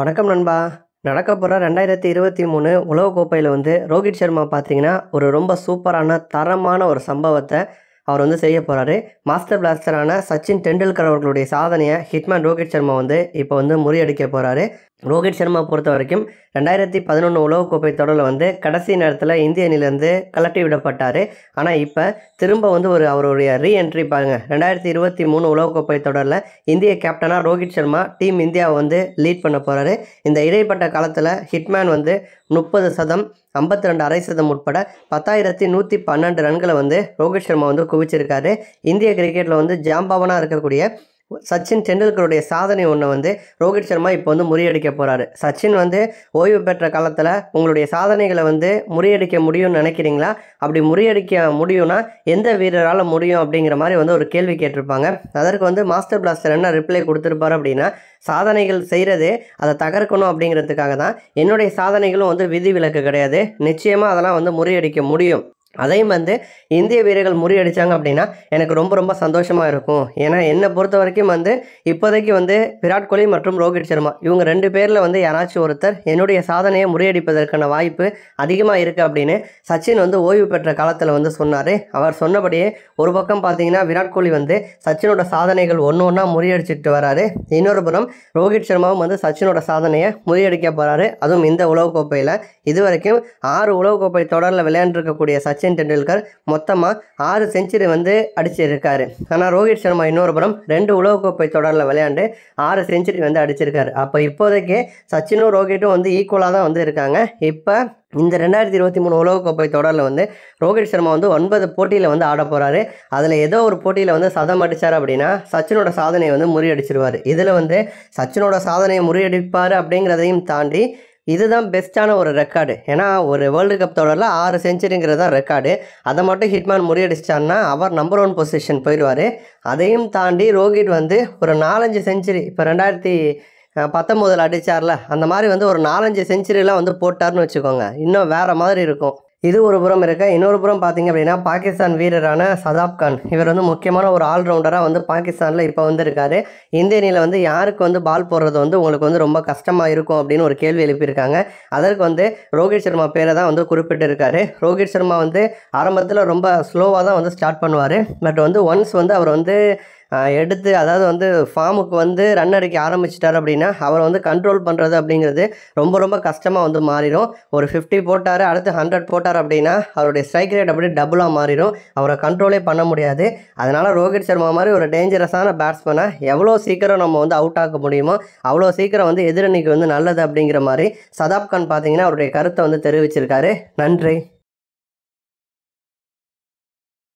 வணக்கம் நண்பா நடக்க போகிற ரெண்டாயிரத்தி இருபத்தி மூணு உலகக்கோப்பையில் வந்து ரோஹித் சர்மா பார்த்தீங்கன்னா ஒரு ரொம்ப சூப்பரான தரமான ஒரு சம்பவத்தை அவர் வந்து செய்ய போகிறாரு மாஸ்டர் பிளாஸ்டரான சச்சின் டெண்டுல்கர் அவர்களுடைய சாதனையை ஹிட்மேன் ரோஹித் சர்மா வந்து இப்போ வந்து முறியடிக்க போகிறாரு ரோஹித் சர்மா பொறுத்த வரைக்கும் ரெண்டாயிரத்தி பதினொன்று உலகக்கோப்பை தொடரில் வந்து கடைசி நேரத்தில் இந்திய அணிலேருந்து கலட்டி விடப்பட்டார் ஆனால் இப்போ திரும்ப வந்து ஒரு அவருடைய ரீஎன்ட்ரி பாருங்கள் ரெண்டாயிரத்தி இருபத்தி மூணு உலகக்கோப்பை தொடரில் இந்திய கேப்டனாக ரோஹித் சர்மா டீம் இந்தியாவை வந்து லீட் பண்ண போகிறாரு இந்த இடைப்பட்ட காலத்தில் ஹிட்மேன் வந்து முப்பது சதம் ஐம்பத்தி ரெண்டு அரை சதம் உட்பட பத்தாயிரத்தி நூற்றி பன்னெண்டு ரன்களை வந்து ரோஹித் சர்மா வந்து குவிச்சிருக்காரு இந்திய கிரிக்கெட்டில் வந்து ஜாம்பாவனாக இருக்கக்கூடிய சச்சின் டெண்டுல்கருடைய சாதனை ஒன்று வந்து ரோஹித் சர்மா இப்போ வந்து முறியடிக்க போகிறாரு சச்சின் வந்து ஓய்வு பெற்ற காலத்தில் உங்களுடைய சாதனைகளை வந்து முறியடிக்க முடியும்னு நினைக்கிறீங்களா அப்படி முறியடிக்க முடியும்னா எந்த வீரரால் முடியும் அப்படிங்கிற மாதிரி வந்து ஒரு கேள்வி கேட்டிருப்பாங்க அதற்கு வந்து மாஸ்டர் பிளாஸ்டர் என்ன ரிப்ளை கொடுத்துருப்பார் அப்படின்னா சாதனைகள் செய்கிறது அதை தகர்க்கணும் அப்படிங்கிறதுக்காக தான் என்னுடைய சாதனைகளும் வந்து விதிவிலக்கு கிடையாது நிச்சயமாக அதெல்லாம் வந்து முறியடிக்க முடியும் அதையும் வந்து இந்திய வீரர்கள் முறியடித்தாங்க அப்படின்னா எனக்கு ரொம்ப ரொம்ப சந்தோஷமாக இருக்கும் ஏன்னா என்னை பொறுத்த வரைக்கும் வந்து இப்போதைக்கு வந்து விராட் கோலி மற்றும் ரோஹித் சர்மா இவங்க ரெண்டு பேரில் வந்து யாராச்சும் ஒருத்தர் என்னுடைய சாதனையை முறியடிப்பதற்கான வாய்ப்பு அதிகமாக இருக்குது அப்படின்னு சச்சின் வந்து ஓய்வு பெற்ற காலத்தில் வந்து சொன்னார் அவர் சொன்னபடியே ஒரு பக்கம் பார்த்தீங்கன்னா விராட் கோலி வந்து சச்சினோட சாதனைகள் ஒன்று ஒன்றா முறியடிச்சிட்டு வராரு இன்னொரு புறம் ரோஹித் சர்மாவும் வந்து சச்சினோட சாதனையை முறியடிக்க போகிறாரு அதுவும் இந்த உலகக்கோப்பையில் இது வரைக்கும் ஆறு உலகக்கோப்பை தொடரில் விளையாண்டுருக்கக்கூடிய சச்சின் சச்சின் டெண்டுல்கர் மொத்தமாக ஆறு செஞ்சுரி வந்து அடிச்சிருக்காரு ஆனால் ரோஹித் சர்மா இன்னொரு புறம் ரெண்டு உலகக்கோப்பை தொடரில் விளையாண்டு ஆறு செஞ்சுரி வந்து அடிச்சிருக்காரு அப்போ இப்போதைக்கு சச்சினும் ரோஹிட்டும் வந்து ஈக்குவலாக தான் வந்து இருக்காங்க இப்போ இந்த ரெண்டாயிரத்தி இருபத்தி மூணு உலகக்கோப்பை தொடரில் வந்து ரோஹித் சர்மா வந்து ஒன்பது போட்டியில் வந்து ஆட போகிறாரு அதில் ஏதோ ஒரு போட்டியில் வந்து சதம் அடித்தார் அப்படின்னா சச்சினோட சாதனையை வந்து முறியடிச்சிருவார் இதில் வந்து சச்சினோட சாதனையை முறியடிப்பார் அப்படிங்கிறதையும் தாண்டி இதுதான் பெஸ்ட்டான ஒரு ரெக்கார்டு ஏன்னா ஒரு வேர்ல்டு கப் தொடரில் ஆறு செஞ்சுரிங்கிறது தான் ரெக்கார்டு அதை மட்டும் ஹிட்மேன் முறியடிச்சான்னா அவர் நம்பர் ஒன் பொசிஷன் போயிடுவார் அதையும் தாண்டி ரோஹித் வந்து ஒரு நாலஞ்சு செஞ்சுரி இப்போ ரெண்டாயிரத்தி பத்தொம்போதில் அடித்தார்ல அந்த மாதிரி வந்து ஒரு நாலஞ்சு செஞ்சுரியெலாம் வந்து போட்டார்னு வச்சுக்கோங்க இன்னும் வேறு மாதிரி இருக்கும் இது ஒரு புறம் இருக்க இன்னொரு புறம் பார்த்திங்க அப்படின்னா பாகிஸ்தான் வீரரான சதாப் கான் இவர் வந்து முக்கியமான ஒரு ஆல்ரவுண்டராக வந்து பாகிஸ்தானில் இப்போ வந்து இருக்காரு அணியில் வந்து யாருக்கு வந்து பால் போடுறது வந்து உங்களுக்கு வந்து ரொம்ப கஷ்டமாக இருக்கும் அப்படின்னு ஒரு கேள்வி எழுப்பியிருக்காங்க அதற்கு வந்து ரோஹித் சர்மா பேரை தான் வந்து குறிப்பிட்டிருக்காரு ரோஹித் சர்மா வந்து ஆரம்பத்தில் ரொம்ப ஸ்லோவாக தான் வந்து ஸ்டார்ட் பண்ணுவார் பட் வந்து ஒன்ஸ் வந்து அவர் வந்து எடுத்து அதாவது வந்து ஃபார்முக்கு வந்து ரன் அடிக்க ஆரம்பிச்சிட்டார் அப்படின்னா அவரை வந்து கண்ட்ரோல் பண்ணுறது அப்படிங்கிறது ரொம்ப ரொம்ப கஷ்டமாக வந்து மாறிடும் ஒரு ஃபிஃப்டி போட்டார் அடுத்து ஹண்ட்ரட் போட்டார் அப்படின்னா அவருடைய ஸ்ட்ரைக் ரேட் அப்படியே டபுளாக மாறிடும் அவரை கண்ட்ரோலே பண்ண முடியாது அதனால் ரோஹித் சர்மா மாதிரி ஒரு டேஞ்சரஸான பேட்ஸ்மேனை எவ்வளோ சீக்கிரம் நம்ம வந்து அவுட் ஆக முடியுமோ அவ்வளோ சீக்கிரம் வந்து எதிரணிக்கு வந்து நல்லது அப்படிங்கிற மாதிரி சதாப்கான் பார்த்தீங்கன்னா அவருடைய கருத்தை வந்து தெரிவிச்சிருக்காரு நன்றி